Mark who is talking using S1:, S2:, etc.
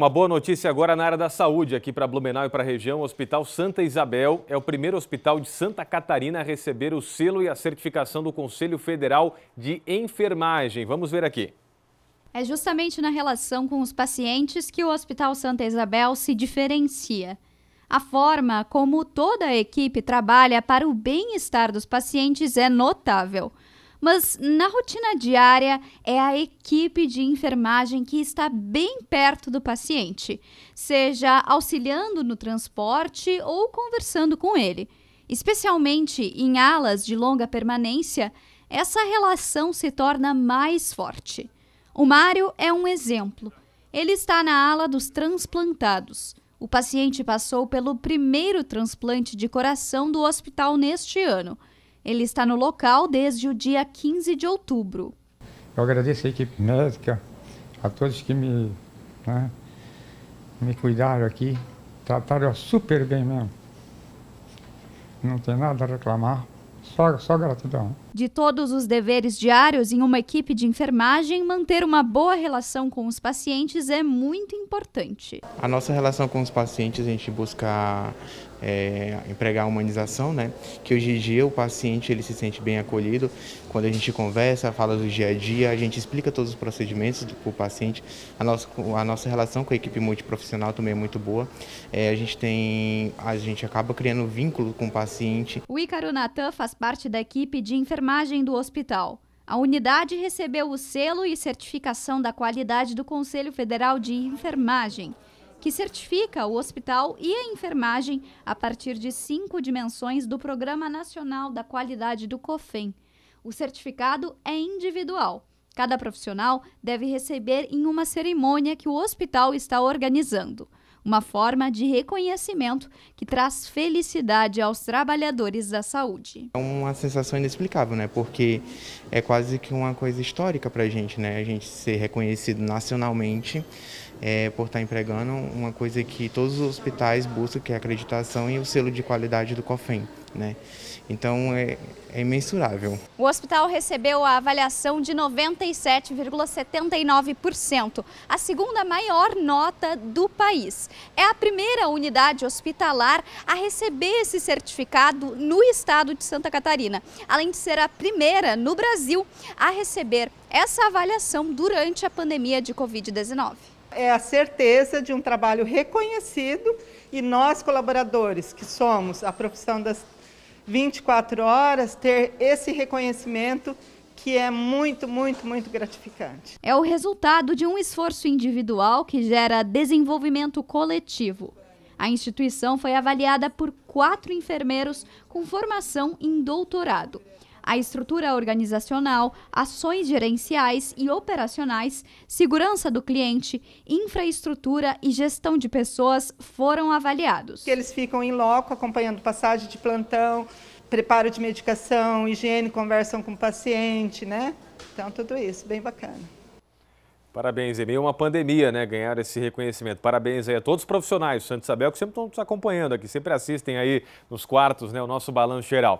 S1: Uma boa notícia agora na área da saúde, aqui para Blumenau e para a região. O Hospital Santa Isabel é o primeiro hospital de Santa Catarina a receber o selo e a certificação do Conselho Federal de Enfermagem. Vamos ver aqui.
S2: É justamente na relação com os pacientes que o Hospital Santa Isabel se diferencia. A forma como toda a equipe trabalha para o bem-estar dos pacientes é notável mas na rotina diária é a equipe de enfermagem que está bem perto do paciente, seja auxiliando no transporte ou conversando com ele. Especialmente em alas de longa permanência, essa relação se torna mais forte. O Mário é um exemplo. Ele está na ala dos transplantados. O paciente passou pelo primeiro transplante de coração do hospital neste ano. Ele está no local desde o dia 15 de outubro.
S3: Eu agradeço a equipe médica, a todos que me, né, me cuidaram aqui, trataram super bem mesmo. Não tem nada a reclamar. Só, só gratidão.
S2: De todos os deveres diários em uma equipe de enfermagem, manter uma boa relação com os pacientes é muito importante. A
S3: nossa relação com os pacientes, a gente busca é, empregar a humanização, né? Que hoje em dia o paciente ele se sente bem acolhido quando a gente conversa, fala do dia a dia, a gente explica todos os procedimentos para o paciente. A nossa, a nossa relação com a equipe multiprofissional também é muito boa. É, a gente tem, a gente acaba criando vínculo com o paciente. O
S2: Ícaro Natan faz faz parte da equipe de enfermagem do hospital. A unidade recebeu o selo e certificação da qualidade do Conselho Federal de Enfermagem, que certifica o hospital e a enfermagem a partir de cinco dimensões do Programa Nacional da Qualidade do COFEN. O certificado é individual. Cada profissional deve receber em uma cerimônia que o hospital está organizando uma forma de reconhecimento que traz felicidade aos trabalhadores da saúde.
S3: É uma sensação inexplicável, né? Porque é quase que uma coisa histórica para a gente, né? A gente ser reconhecido nacionalmente é, por estar tá empregando uma coisa que todos os hospitais buscam, que é a acreditação e o selo de qualidade do COFEM. Né? Então é, é imensurável.
S2: O hospital recebeu a avaliação de 97,79%, a segunda maior nota do país. É a primeira unidade hospitalar a receber esse certificado no estado de Santa Catarina, além de ser a primeira no Brasil a receber essa avaliação durante a pandemia de Covid-19
S3: é a certeza de um trabalho reconhecido e nós, colaboradores, que somos a profissão das 24 horas, ter esse reconhecimento que é muito, muito, muito gratificante. É
S2: o resultado de um esforço individual que gera desenvolvimento coletivo. A instituição foi avaliada por quatro enfermeiros com formação em doutorado a estrutura organizacional, ações gerenciais e operacionais, segurança do cliente, infraestrutura
S3: e gestão de pessoas foram avaliados. Eles ficam em loco acompanhando passagem de plantão, preparo de medicação, higiene, conversam com o paciente, né? Então tudo isso, bem bacana.
S1: Parabéns, em meio é uma pandemia, né, ganhar esse reconhecimento. Parabéns aí a todos os profissionais do Santo Isabel que sempre estão nos acompanhando aqui, sempre assistem aí nos quartos, né, o nosso balanço geral.